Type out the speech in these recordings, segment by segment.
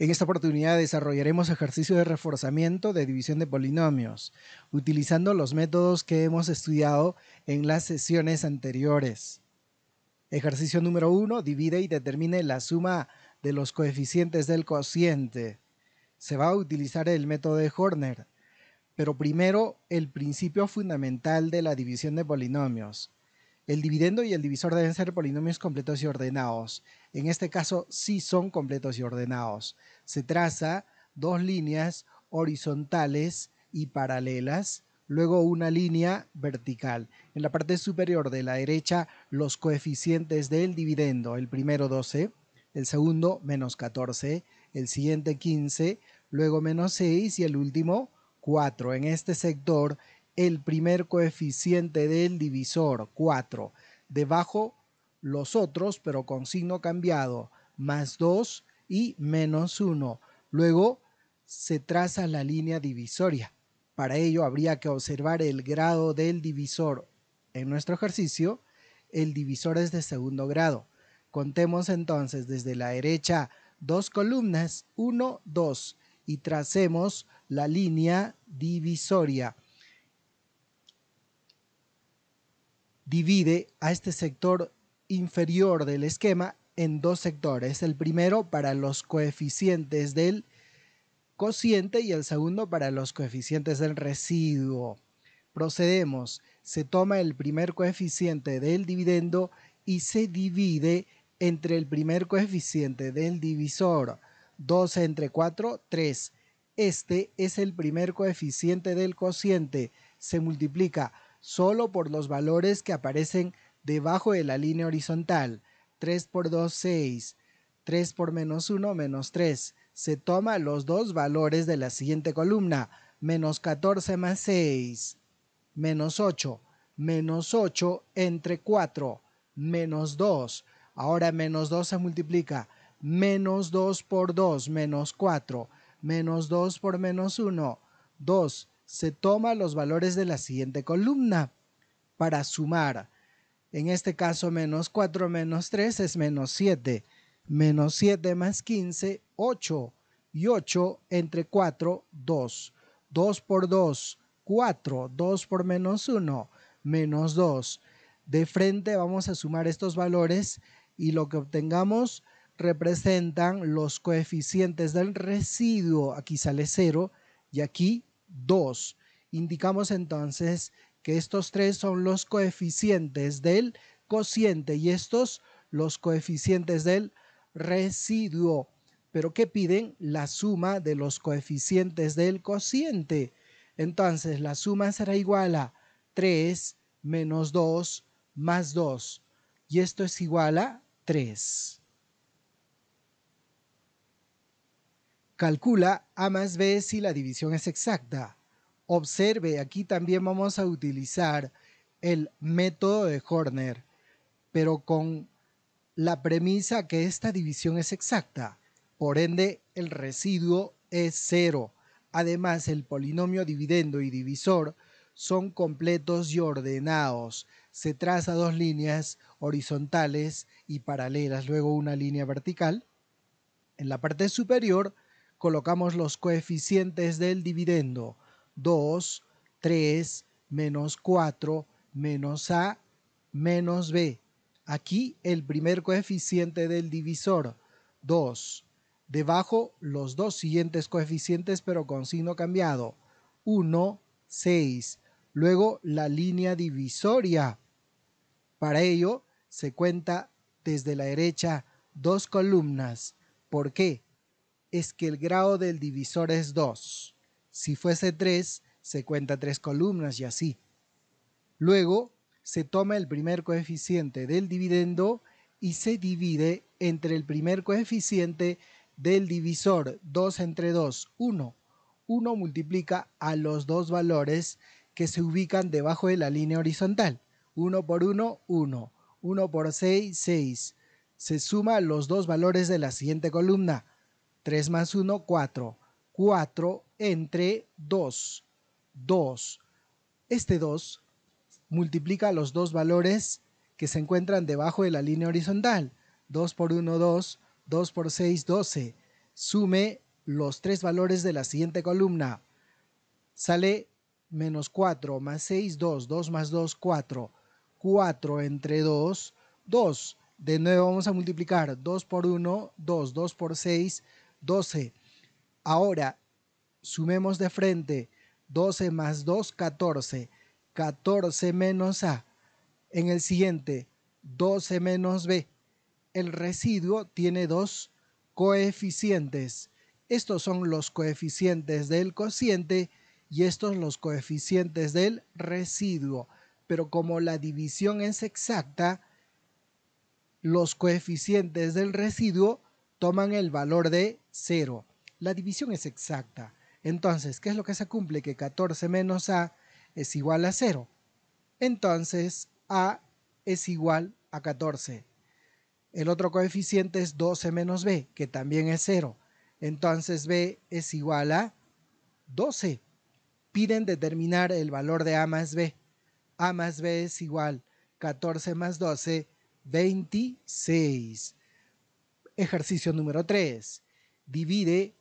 En esta oportunidad desarrollaremos ejercicio de reforzamiento de división de polinomios, utilizando los métodos que hemos estudiado en las sesiones anteriores. Ejercicio número 1. Divide y determine la suma de los coeficientes del cociente. Se va a utilizar el método de Horner, pero primero el principio fundamental de la división de polinomios. El dividendo y el divisor deben ser polinomios completos y ordenados. En este caso sí son completos y ordenados. Se traza dos líneas horizontales y paralelas, luego una línea vertical. En la parte superior de la derecha los coeficientes del dividendo, el primero 12, el segundo menos 14, el siguiente 15, luego menos 6 y el último 4. En este sector el primer coeficiente del divisor, 4. Debajo los otros, pero con signo cambiado, más 2 y menos 1. Luego se traza la línea divisoria. Para ello habría que observar el grado del divisor. En nuestro ejercicio, el divisor es de segundo grado. Contemos entonces desde la derecha dos columnas, 1, 2, y tracemos la línea divisoria. divide a este sector inferior del esquema en dos sectores. El primero para los coeficientes del cociente y el segundo para los coeficientes del residuo. Procedemos, se toma el primer coeficiente del dividendo y se divide entre el primer coeficiente del divisor. 12 entre 4, 3. Este es el primer coeficiente del cociente. Se multiplica solo por los valores que aparecen debajo de la línea horizontal. 3 por 2, 6. 3 por menos 1, menos 3. Se toma los dos valores de la siguiente columna. Menos 14 más 6. Menos 8. Menos 8 entre 4. Menos 2. Ahora menos 2 se multiplica. Menos 2 por 2, menos 4. Menos 2 por menos 1, 2 se toma los valores de la siguiente columna para sumar. En este caso, menos 4 menos 3 es menos 7. Menos 7 más 15, 8. Y 8 entre 4, 2. 2 por 2, 4. 2 por menos 1, menos 2. De frente vamos a sumar estos valores y lo que obtengamos representan los coeficientes del residuo. Aquí sale 0 y aquí 2. Indicamos entonces que estos tres son los coeficientes del cociente y estos los coeficientes del residuo. Pero ¿qué piden? La suma de los coeficientes del cociente. Entonces la suma será igual a 3 menos 2 más 2. Y esto es igual a 3. Calcula A más B si la división es exacta. Observe, aquí también vamos a utilizar el método de Horner, pero con la premisa que esta división es exacta. Por ende, el residuo es cero. Además, el polinomio dividendo y divisor son completos y ordenados. Se traza dos líneas horizontales y paralelas, luego una línea vertical. En la parte superior colocamos los coeficientes del dividendo. 2, 3, menos 4, menos A, menos B. Aquí el primer coeficiente del divisor, 2. Debajo los dos siguientes coeficientes pero con signo cambiado, 1, 6. Luego la línea divisoria. Para ello se cuenta desde la derecha dos columnas. ¿Por qué? es que el grado del divisor es 2. Si fuese 3, se cuenta 3 columnas y así. Luego, se toma el primer coeficiente del dividendo y se divide entre el primer coeficiente del divisor 2 entre 2, 1. 1 multiplica a los dos valores que se ubican debajo de la línea horizontal. 1 por 1, 1. 1 por 6, 6. Se suma los dos valores de la siguiente columna. 3 más 1, 4. 4 entre 2. 2. Este 2 multiplica los dos valores que se encuentran debajo de la línea horizontal. 2 por 1, 2. 2 por 6, 12. Sume los tres valores de la siguiente columna. Sale menos 4 más 6, 2. 2 más 2, 4. 4 entre 2, 2. De nuevo vamos a multiplicar 2 por 1, 2. 2 por 6, 12. Ahora, sumemos de frente 12 más 2, 14. 14 menos A. En el siguiente, 12 menos B. El residuo tiene dos coeficientes. Estos son los coeficientes del cociente y estos los coeficientes del residuo. Pero como la división es exacta, los coeficientes del residuo toman el valor de 0. La división es exacta. Entonces, ¿qué es lo que se cumple? Que 14 menos A es igual a 0. Entonces, A es igual a 14. El otro coeficiente es 12 menos B, que también es 0. Entonces, B es igual a 12. Piden determinar el valor de A más B. A más B es igual a 14 más 12, 26. Ejercicio número 3. Divide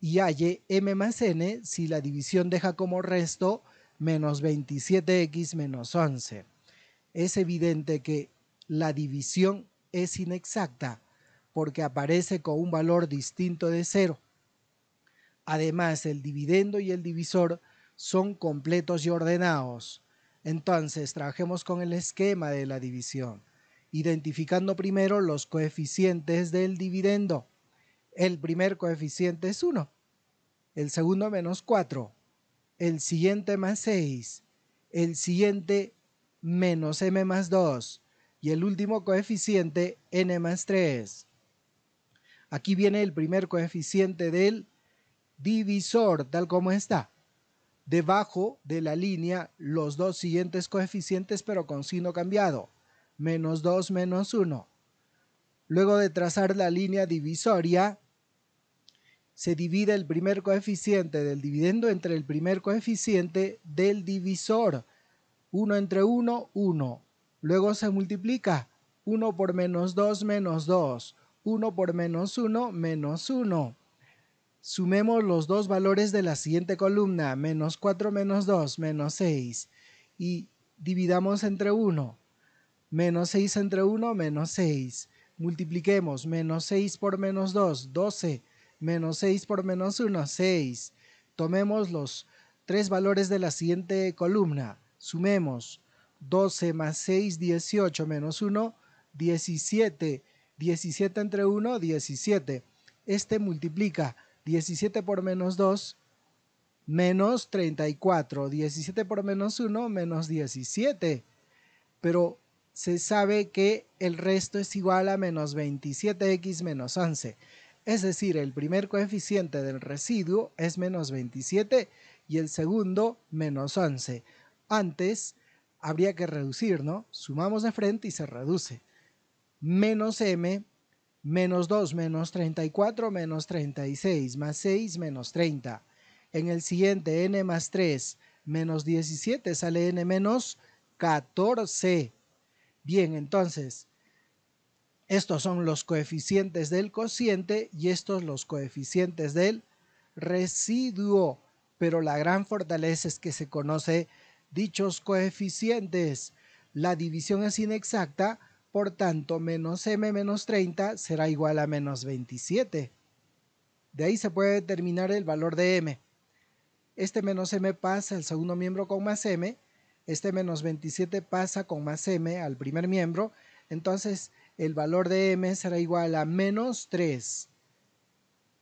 y halle m más n si la división deja como resto menos 27x menos 11. Es evidente que la división es inexacta porque aparece con un valor distinto de 0. Además, el dividendo y el divisor son completos y ordenados. Entonces, trabajemos con el esquema de la división identificando primero los coeficientes del dividendo. El primer coeficiente es 1, el segundo menos 4, el siguiente más 6, el siguiente menos m más 2 y el último coeficiente n más 3. Aquí viene el primer coeficiente del divisor tal como está. Debajo de la línea los dos siguientes coeficientes pero con signo cambiado menos 2 menos 1. Luego de trazar la línea divisoria, se divide el primer coeficiente del dividendo entre el primer coeficiente del divisor. 1 entre 1, 1. Luego se multiplica 1 por menos 2 menos 2. 1 por menos 1 menos 1. Sumemos los dos valores de la siguiente columna, menos 4 menos 2 menos 6, y dividamos entre 1 menos 6 entre 1, menos 6. Multipliquemos menos 6 por menos 2, 12. Menos 6 por menos 1, 6. Tomemos los tres valores de la siguiente columna. Sumemos 12 más 6, 18 menos 1, 17. 17 entre 1, 17. Este multiplica 17 por menos 2, menos 34. 17 por menos 1, menos 17. Pero se sabe que el resto es igual a menos 27x menos 11. Es decir, el primer coeficiente del residuo es menos 27 y el segundo menos 11. Antes habría que reducir, ¿no? Sumamos de frente y se reduce. Menos m, menos 2, menos 34, menos 36, más 6, menos 30. En el siguiente, n más 3, menos 17, sale n menos 14. Bien, entonces, estos son los coeficientes del cociente y estos los coeficientes del residuo. Pero la gran fortaleza es que se conoce dichos coeficientes. La división es inexacta, por tanto, menos m menos 30 será igual a menos 27. De ahí se puede determinar el valor de m. Este menos m pasa al segundo miembro con más m este menos 27 pasa con más m al primer miembro, entonces el valor de m será igual a menos 3.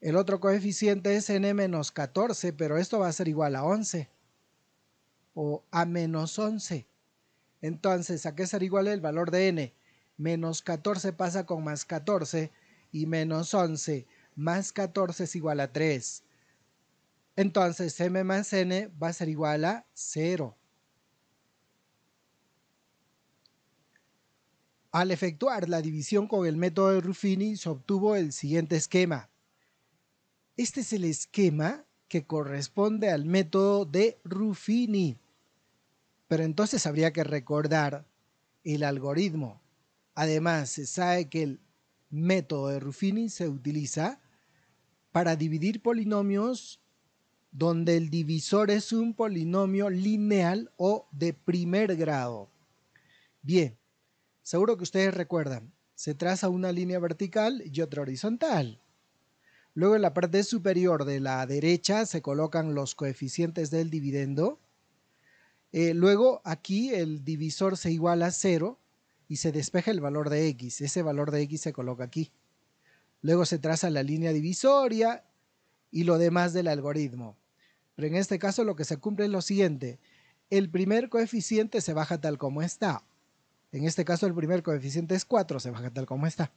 El otro coeficiente es n menos 14, pero esto va a ser igual a 11 o a menos 11. Entonces, ¿a qué será igual el valor de n? Menos 14 pasa con más 14 y menos 11 más 14 es igual a 3. Entonces, m más n va a ser igual a 0. Al efectuar la división con el método de Ruffini, se obtuvo el siguiente esquema. Este es el esquema que corresponde al método de Ruffini. Pero entonces habría que recordar el algoritmo. Además, se sabe que el método de Ruffini se utiliza para dividir polinomios donde el divisor es un polinomio lineal o de primer grado. Bien, Seguro que ustedes recuerdan, se traza una línea vertical y otra horizontal. Luego en la parte superior de la derecha se colocan los coeficientes del dividendo. Eh, luego aquí el divisor se iguala a cero y se despeja el valor de x. Ese valor de x se coloca aquí. Luego se traza la línea divisoria y lo demás del algoritmo. Pero en este caso lo que se cumple es lo siguiente. El primer coeficiente se baja tal como está, en este caso el primer coeficiente es 4, se baja tal como está.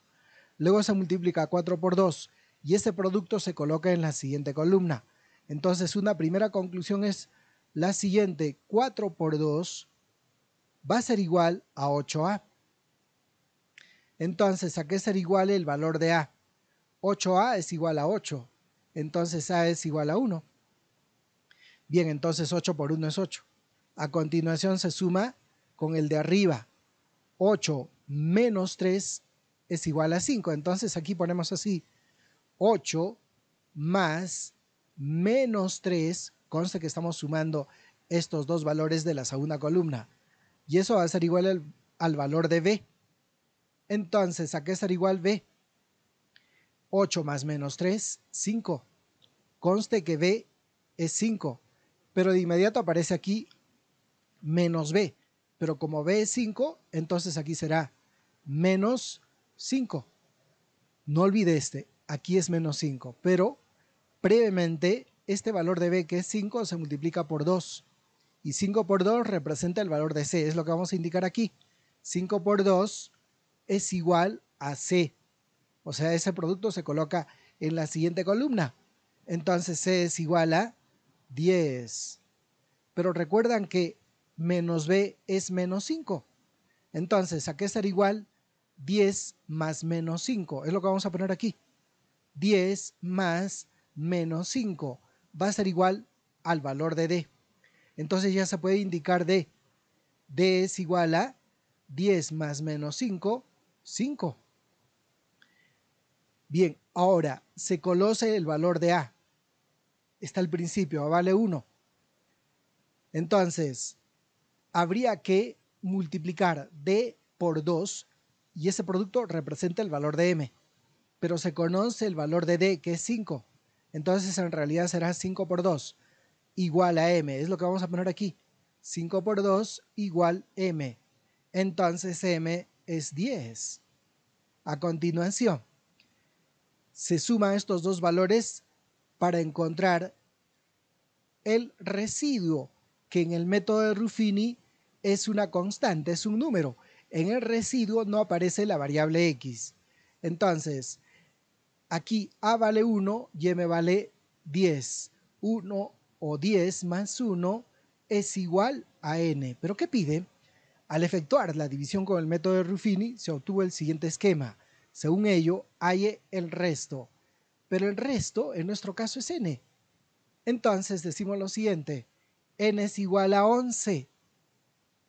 Luego se multiplica 4 por 2 y ese producto se coloca en la siguiente columna. Entonces una primera conclusión es la siguiente, 4 por 2 va a ser igual a 8A. Entonces, ¿a qué ser igual el valor de A? 8A es igual a 8, entonces A es igual a 1. Bien, entonces 8 por 1 es 8. A continuación se suma con el de arriba, 8 menos 3 es igual a 5. Entonces aquí ponemos así, 8 más menos 3, conste que estamos sumando estos dos valores de la segunda columna, y eso va a ser igual al, valor de b. Entonces, ¿a qué será igual b? 8 más menos 3, 5. Conste que b es 5, pero de inmediato aparece aquí menos b pero como B es 5, entonces aquí será menos 5. No olvide este, aquí es menos 5, pero previamente este valor de B que es 5 se multiplica por 2 y 5 por 2 representa el valor de C, es lo que vamos a indicar aquí. 5 por 2 es igual a C, o sea, ese producto se coloca en la siguiente columna. Entonces C es igual a 10. Pero recuerdan que menos b es menos 5. Entonces, ¿a qué será igual? 10 más menos 5. Es lo que vamos a poner aquí. 10 más menos 5 va a ser igual al valor de d. Entonces ya se puede indicar d. d es igual a 10 más menos 5, 5. Bien, ahora se conoce el valor de a. Está al principio, vale 1. Entonces, habría que multiplicar D por 2 y ese producto representa el valor de M. Pero se conoce el valor de D, que es 5. Entonces en realidad será 5 por 2 igual a M. Es lo que vamos a poner aquí. 5 por 2 igual M. Entonces M es 10. A continuación, se suman estos dos valores para encontrar el residuo que en el método de Ruffini es una constante, es un número. En el residuo no aparece la variable x. Entonces, aquí a vale 1 y m vale 10. 1 o 10 más 1 es igual a n. ¿Pero qué pide? Al efectuar la división con el método de Ruffini, se obtuvo el siguiente esquema. Según ello, hay el resto. Pero el resto, en nuestro caso, es n. Entonces decimos lo siguiente. n es igual a 11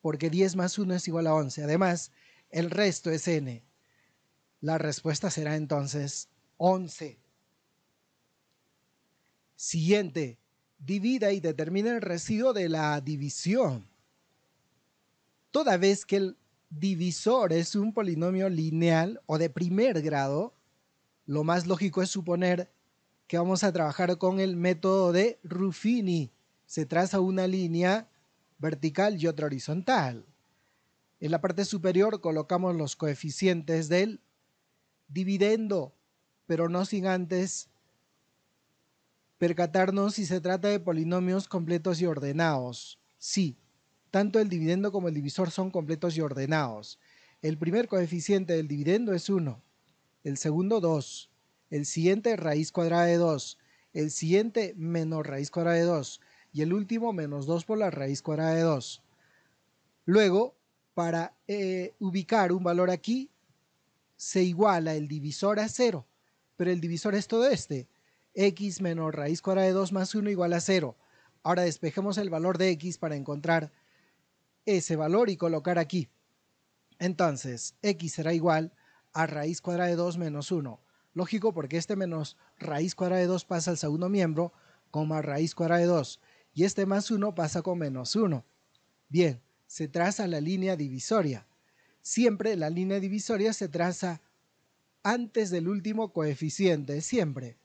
porque 10 más 1 es igual a 11. Además, el resto es n. La respuesta será entonces 11. Siguiente, divida y determina el residuo de la división. Toda vez que el divisor es un polinomio lineal o de primer grado, lo más lógico es suponer que vamos a trabajar con el método de Ruffini. Se traza una línea vertical y otra horizontal. En la parte superior colocamos los coeficientes del dividendo, pero no sin antes percatarnos si se trata de polinomios completos y ordenados. Sí, tanto el dividendo como el divisor son completos y ordenados. El primer coeficiente del dividendo es 1, el segundo 2, el siguiente raíz cuadrada de 2, el siguiente menos raíz cuadrada de 2, y el último menos 2 por la raíz cuadrada de 2. Luego, para eh, ubicar un valor aquí, se iguala el divisor a 0, pero el divisor es todo este, x menos raíz cuadrada de 2 más 1 igual a 0. Ahora despejemos el valor de x para encontrar ese valor y colocar aquí. Entonces, x será igual a raíz cuadrada de 2 menos 1. Lógico porque este menos raíz cuadrada de 2 pasa al segundo miembro, a raíz cuadrada de 2 y este más 1 pasa con menos 1. Bien, se traza la línea divisoria. Siempre la línea divisoria se traza antes del último coeficiente, siempre.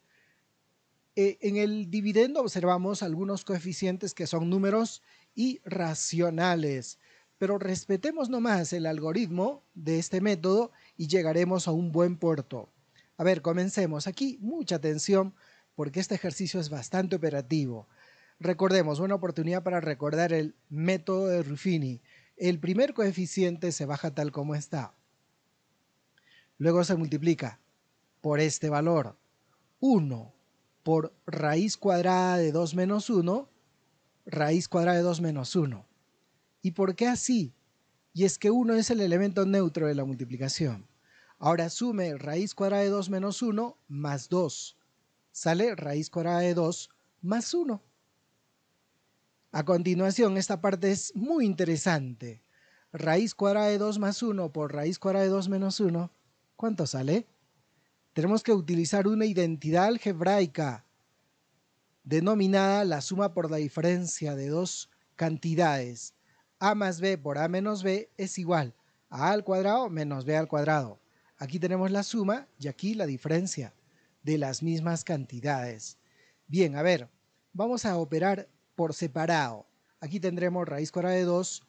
Eh, en el dividendo observamos algunos coeficientes que son números irracionales, pero respetemos nomás el algoritmo de este método y llegaremos a un buen puerto. A ver, comencemos. Aquí mucha atención porque este ejercicio es bastante operativo. Recordemos, una oportunidad para recordar el método de Ruffini. El primer coeficiente se baja tal como está. Luego se multiplica por este valor 1 por raíz cuadrada de 2 menos 1, raíz cuadrada de 2 menos 1. ¿Y por qué así? Y es que 1 es el elemento neutro de la multiplicación. Ahora sume raíz cuadrada de 2 menos 1 más 2. Sale raíz cuadrada de 2 más 1. A continuación, esta parte es muy interesante. Raíz cuadrada de 2 más 1 por raíz cuadrada de 2 menos 1, ¿cuánto sale? Tenemos que utilizar una identidad algebraica denominada la suma por la diferencia de dos cantidades. A más B por A menos B es igual a A al cuadrado menos B al cuadrado. Aquí tenemos la suma y aquí la diferencia de las mismas cantidades. Bien, a ver, vamos a operar por separado. Aquí tendremos raíz cuadrada de 2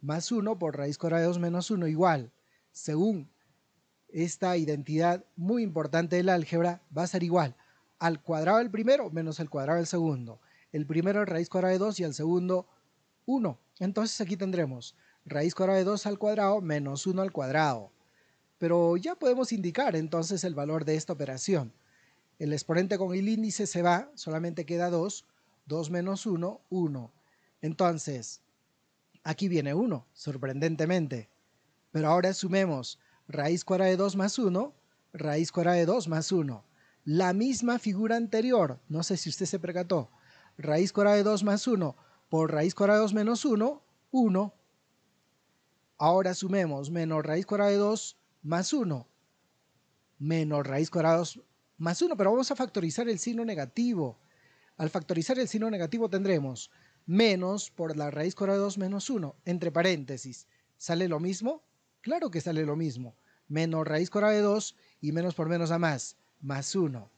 más 1 por raíz cuadrada de 2 menos 1 igual. Según esta identidad muy importante del álgebra, va a ser igual al cuadrado del primero menos el cuadrado del segundo. El primero es raíz cuadrada de 2 y el segundo 1. Entonces aquí tendremos raíz cuadrada de 2 al cuadrado menos 1 al cuadrado. Pero ya podemos indicar entonces el valor de esta operación. El exponente con el índice se va, solamente queda 2, 2 menos 1, 1. Entonces, aquí viene 1, sorprendentemente. Pero ahora sumemos raíz cuadrada de 2 más 1, raíz cuadrada de 2 más 1. La misma figura anterior, no sé si usted se percató, raíz cuadrada de 2 más 1 por raíz cuadrada de 2 menos 1, 1. Ahora sumemos menos raíz cuadrada de 2 más 1, menos raíz cuadrada de 2 más 1, pero vamos a factorizar el signo negativo. Al factorizar el signo negativo tendremos menos por la raíz cuadrada de 2 menos 1, entre paréntesis. ¿Sale lo mismo? Claro que sale lo mismo. Menos raíz cuadrada de 2 y menos por menos a más, más 1.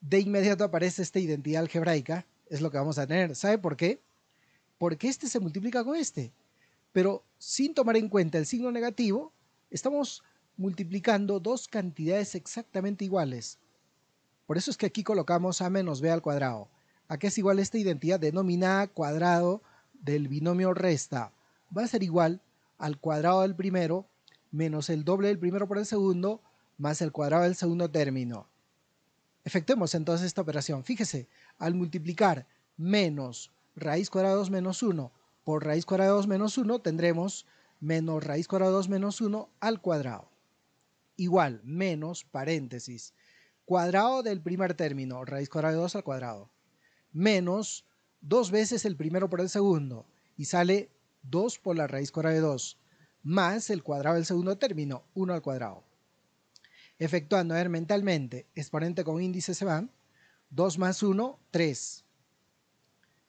De inmediato aparece esta identidad algebraica, es lo que vamos a tener. ¿Sabe por qué? Porque este se multiplica con este. Pero sin tomar en cuenta el signo negativo, estamos multiplicando dos cantidades exactamente iguales. Por eso es que aquí colocamos a menos b al cuadrado. ¿A qué es igual esta identidad denominada cuadrado del binomio resta? Va a ser igual al cuadrado del primero menos el doble del primero por el segundo más el cuadrado del segundo término. Efectuemos entonces esta operación. Fíjese, al multiplicar menos raíz cuadrada de 2 menos 1 por raíz cuadrada de 2 menos 1 tendremos menos raíz cuadrada de 2 menos 1 al cuadrado. Igual, menos paréntesis cuadrado del primer término, raíz cuadrada de 2 al cuadrado, menos dos veces el primero por el segundo, y sale 2 por la raíz cuadrada de 2, más el cuadrado del segundo término, 1 al cuadrado. Efectuando, a ver, mentalmente, exponente con índice se van, 2 más 1, 3.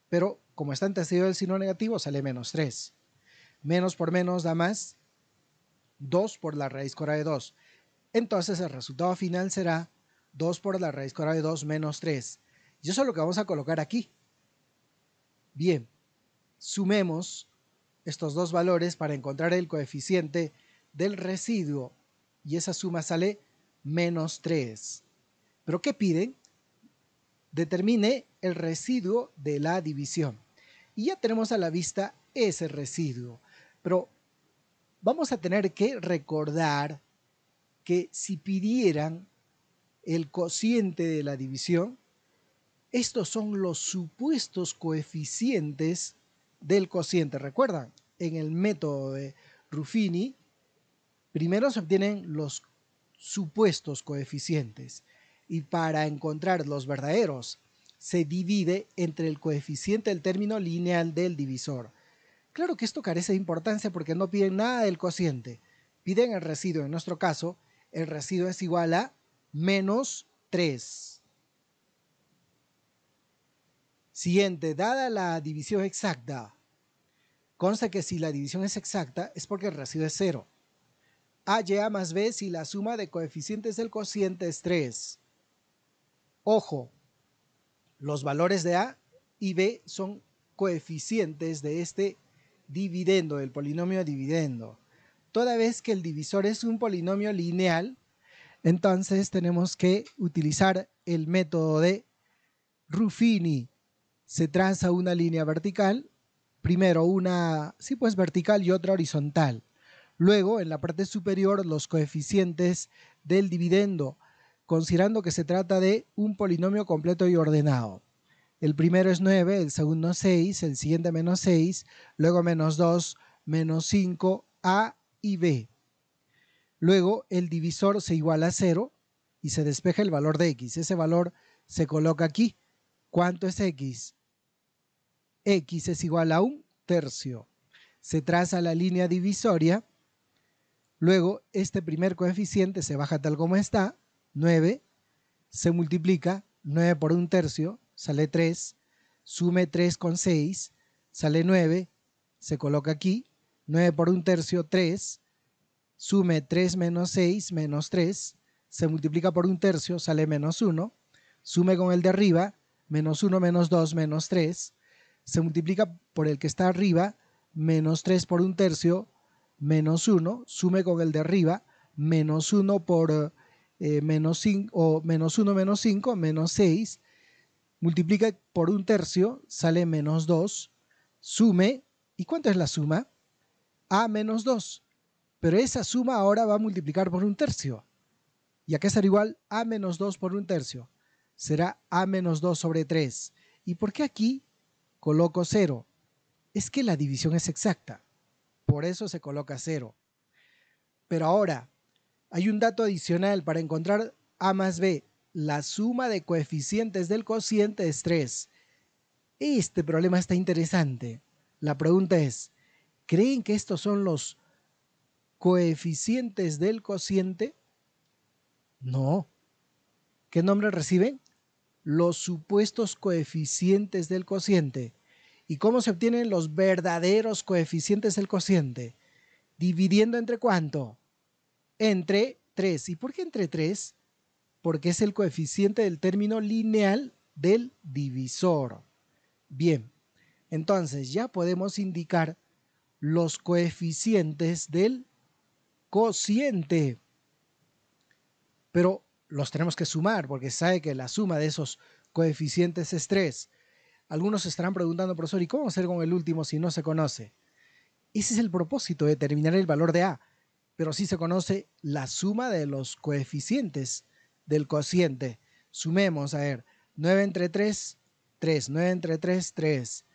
Pero como está antecedido el signo negativo, sale menos 3. Menos por menos da más 2 por la raíz cuadrada de 2. Entonces el resultado final será 2 por la raíz cuadrada de 2 menos 3. Y eso es lo que vamos a colocar aquí. Bien, sumemos estos dos valores para encontrar el coeficiente del residuo y esa suma sale menos 3. ¿Pero qué piden? Determine el residuo de la división. Y ya tenemos a la vista ese residuo. Pero vamos a tener que recordar que si pidieran el cociente de la división, estos son los supuestos coeficientes del cociente. Recuerdan, en el método de Ruffini, primero se obtienen los supuestos coeficientes y para encontrar los verdaderos se divide entre el coeficiente del término lineal del divisor. Claro que esto carece de importancia porque no piden nada del cociente, piden el residuo. En nuestro caso, el residuo es igual a menos 3. Siguiente, dada la división exacta, consta que si la división es exacta es porque el residuo es 0. ya más B si la suma de coeficientes del cociente es 3. Ojo, los valores de A y B son coeficientes de este dividendo, del polinomio dividendo. Toda vez que el divisor es un polinomio lineal, entonces tenemos que utilizar el método de Ruffini. Se traza una línea vertical, primero una, sí pues vertical y otra horizontal. Luego, en la parte superior, los coeficientes del dividendo, considerando que se trata de un polinomio completo y ordenado. El primero es 9, el segundo 6, el siguiente menos 6, luego menos 2, menos 5, A y B. Luego el divisor se iguala a 0 y se despeja el valor de x. Ese valor se coloca aquí. ¿Cuánto es x? x es igual a un tercio. Se traza la línea divisoria. Luego este primer coeficiente se baja tal como está, 9. Se multiplica 9 por un tercio, sale 3. Sume 3 con 6, sale 9. Se coloca aquí, 9 por un tercio, 3 sume 3 menos 6 menos 3, se multiplica por un tercio, sale menos 1, sume con el de arriba, menos 1 menos 2 menos 3, se multiplica por el que está arriba, menos 3 por un tercio, menos 1, sume con el de arriba, menos 1 por eh, menos 5, o menos menos 5, menos 6, multiplica por un tercio, sale menos 2, sume, ¿y cuánto es la suma? A menos 2 pero esa suma ahora va a multiplicar por un tercio. Y acá será igual a menos 2 por un tercio. Será a menos 2 sobre 3. ¿Y por qué aquí coloco 0? Es que la división es exacta. Por eso se coloca 0. Pero ahora, hay un dato adicional para encontrar a más b. La suma de coeficientes del cociente es 3. Este problema está interesante. La pregunta es, ¿creen que estos son los coeficientes del cociente? No. ¿Qué nombre reciben? Los supuestos coeficientes del cociente. ¿Y cómo se obtienen los verdaderos coeficientes del cociente? Dividiendo entre cuánto? Entre 3. ¿Y por qué entre 3? Porque es el coeficiente del término lineal del divisor. Bien, entonces ya podemos indicar los coeficientes del cociente. Pero los tenemos que sumar porque sabe que la suma de esos coeficientes es 3. Algunos se estarán preguntando, profesor, ¿y cómo hacer con el último si no se conoce? Ese es el propósito, de determinar el valor de A, pero sí se conoce la suma de los coeficientes del cociente. Sumemos, a ver, 9 entre 3, 3, 9 entre 3, 3.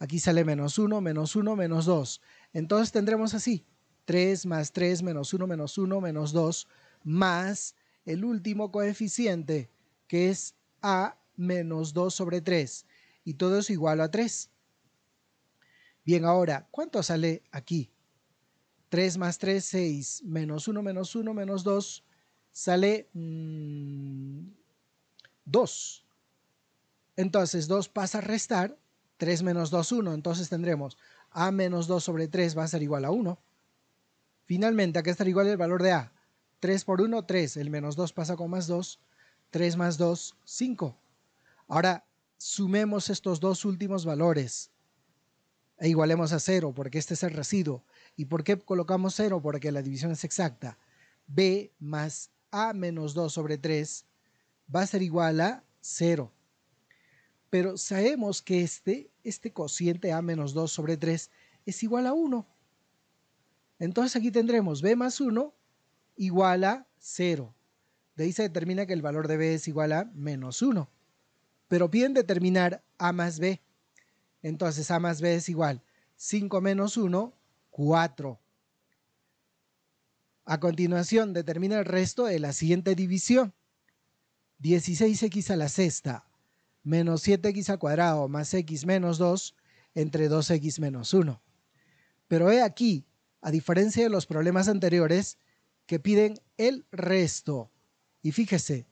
Aquí sale menos 1, menos 1, menos 2. Entonces tendremos así 3 más 3 menos 1 menos 1 menos 2 más el último coeficiente que es a menos 2 sobre 3 y todo es igual a 3. Bien, ahora, ¿cuánto sale aquí? 3 más 3, 6, menos 1, menos 1, menos 2, sale 2. Mm, entonces 2 pasa a restar, 3 menos 2, 1, entonces tendremos a menos 2 sobre 3 va a ser igual a 1. Finalmente, acá está igual el valor de A. 3 por 1, 3. El menos 2 pasa con más 2. 3 más 2, 5. Ahora, sumemos estos dos últimos valores e igualemos a 0 porque este es el residuo. ¿Y por qué colocamos 0? Porque la división es exacta. B más A menos 2 sobre 3 va a ser igual a 0. Pero sabemos que este, este cociente A menos 2 sobre 3 es igual a 1. Entonces aquí tendremos b más 1 igual a 0. De ahí se determina que el valor de b es igual a menos 1. Pero piden determinar a más b. Entonces a más b es igual 5 menos 1, 4. A continuación, determina el resto de la siguiente división. 16x a la sexta menos 7x al cuadrado más x menos 2 entre 2x menos 1. Pero he aquí a diferencia de los problemas anteriores que piden el resto. Y fíjese,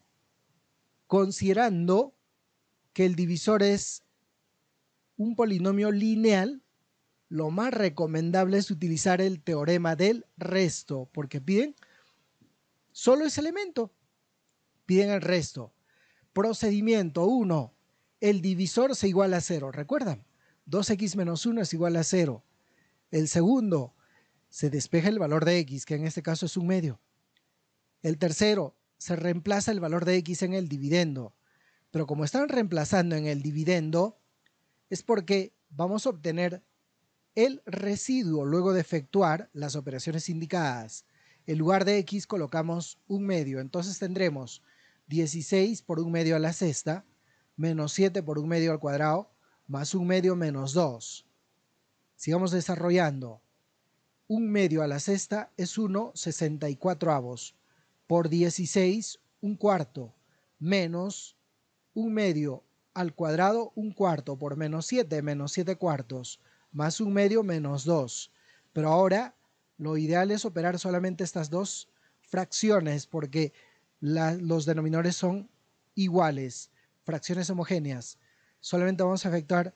considerando que el divisor es un polinomio lineal, lo más recomendable es utilizar el teorema del resto, porque piden solo ese elemento, piden el resto. Procedimiento 1. El divisor se iguala a 0. Recuerdan, 2x menos 1 es igual a 0. El segundo, se despeja el valor de x, que en este caso es un medio. El tercero, se reemplaza el valor de x en el dividendo. Pero como están reemplazando en el dividendo, es porque vamos a obtener el residuo luego de efectuar las operaciones indicadas. En lugar de x colocamos un medio, entonces tendremos 16 por un medio a la sexta, menos 7 por un medio al cuadrado, más un medio menos 2. Sigamos desarrollando un medio a la sexta es 1,64 avos, por 16, un cuarto, menos un medio al cuadrado, un cuarto, por menos 7, menos 7 cuartos, más un medio, menos 2. Pero ahora lo ideal es operar solamente estas dos fracciones porque los denominadores son iguales, fracciones homogéneas. Solamente vamos a efectuar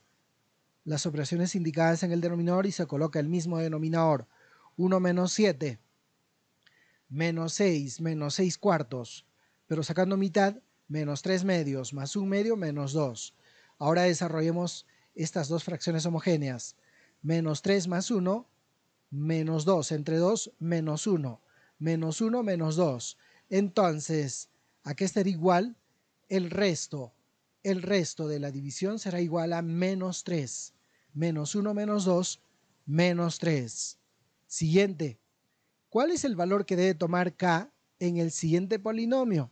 las operaciones indicadas en el denominador y se coloca el mismo denominador. 1 menos 7, menos 6, menos 6 cuartos, pero sacando mitad, menos 3 medios, más 1 medio, menos 2. Ahora desarrollemos estas dos fracciones homogéneas. Menos 3 más 1, menos 2, entre 2, menos 1, menos 1, menos 2. Entonces, ¿a qué será igual? El resto, el resto de la división será igual a menos 3, menos 1, menos 2, menos 3. Siguiente. ¿Cuál es el valor que debe tomar k en el siguiente polinomio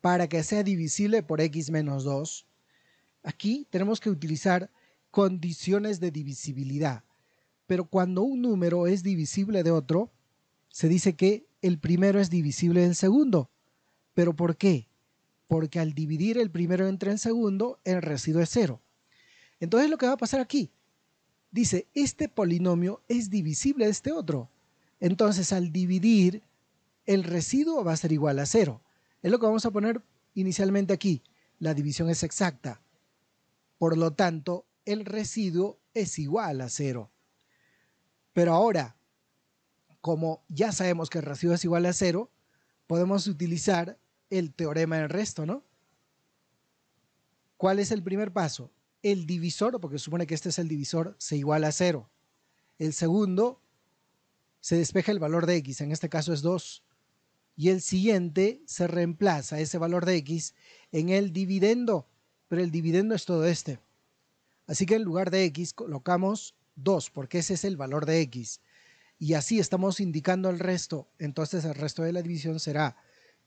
para que sea divisible por x menos 2? Aquí tenemos que utilizar condiciones de divisibilidad. Pero cuando un número es divisible de otro, se dice que el primero es divisible del segundo. ¿Pero por qué? Porque al dividir el primero entre el segundo, el residuo es cero. Entonces lo que va a pasar aquí dice, este polinomio es divisible de este otro. Entonces, al dividir, el residuo va a ser igual a cero. Es lo que vamos a poner inicialmente aquí. La división es exacta. Por lo tanto, el residuo es igual a cero. Pero ahora, como ya sabemos que el residuo es igual a cero, podemos utilizar el teorema del resto, ¿no? ¿Cuál es el primer paso? el divisor, porque supone que este es el divisor, se iguala a 0. El segundo se despeja el valor de x, en este caso es 2. Y el siguiente se reemplaza ese valor de x en el dividendo, pero el dividendo es todo este. Así que en lugar de x colocamos 2, porque ese es el valor de x. Y así estamos indicando el resto. Entonces el resto de la división será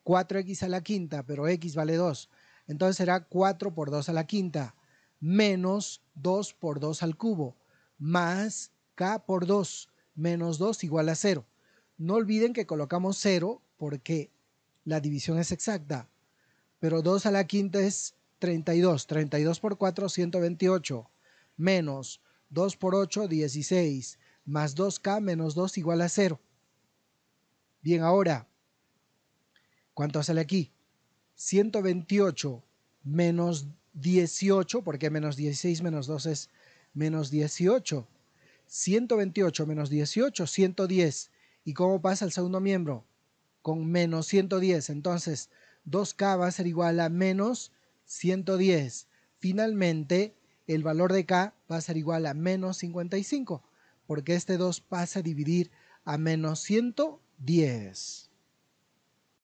4x a la quinta, pero x vale 2. Entonces será 4 por 2 a la quinta menos 2 por 2 al cubo, más k por 2, menos 2 igual a 0. No olviden que colocamos 0 porque la división es exacta, pero 2 a la quinta es 32, 32 por 4, 128, menos 2 por 8, 16, más 2k menos 2 igual a 0. Bien, ahora, ¿cuánto sale aquí? 128 menos 2 18, porque menos 16 menos 2 es menos 18. 128 menos 18, 110. ¿Y cómo pasa el segundo miembro? Con menos 110. Entonces, 2K va a ser igual a menos 110. Finalmente, el valor de K va a ser igual a menos 55, porque este 2 pasa a dividir a menos 110.